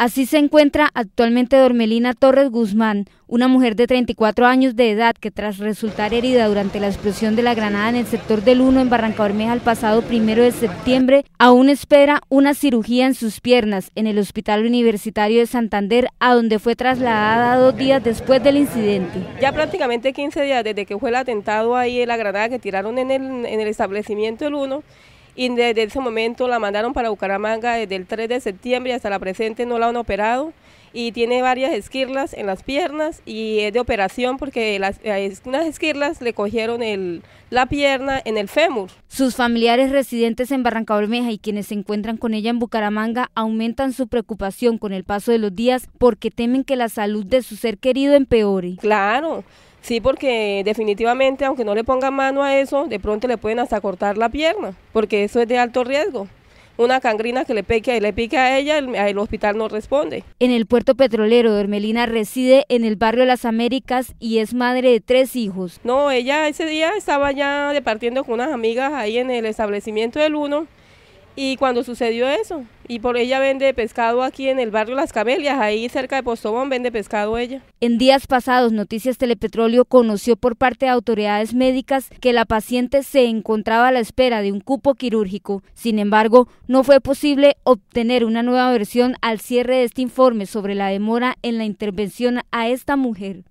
Así se encuentra actualmente Dormelina Torres Guzmán, una mujer de 34 años de edad que tras resultar herida durante la explosión de la granada en el sector del 1 en Barranca Bermeja el pasado primero de septiembre, aún espera una cirugía en sus piernas en el Hospital Universitario de Santander, a donde fue trasladada dos días después del incidente. Ya prácticamente 15 días desde que fue el atentado ahí, la granada que tiraron en el, en el establecimiento del 1, y desde ese momento la mandaron para Bucaramanga desde el 3 de septiembre hasta la presente no la han operado y tiene varias esquirlas en las piernas y es de operación porque las, eh, unas esquirlas le cogieron el, la pierna en el fémur. Sus familiares residentes en Barranca Bermeja y quienes se encuentran con ella en Bucaramanga aumentan su preocupación con el paso de los días porque temen que la salud de su ser querido empeore. Claro, Sí, porque definitivamente, aunque no le pongan mano a eso, de pronto le pueden hasta cortar la pierna, porque eso es de alto riesgo una cangrina que le pique le a ella, el, hospital no responde. En el puerto petrolero, Hermelina reside en el barrio de Las Américas y es madre de tres hijos. No, ella ese día estaba ya departiendo con unas amigas ahí en el establecimiento del Uno y cuando sucedió eso, y por ella vende pescado aquí en el barrio Las Camelias, ahí cerca de Postobón vende pescado ella. En días pasados, Noticias Telepetróleo conoció por parte de autoridades médicas que la paciente se encontraba a la espera de un cupo quirúrgico. Sin embargo, no fue posible obtener una nueva versión al cierre de este informe sobre la demora en la intervención a esta mujer.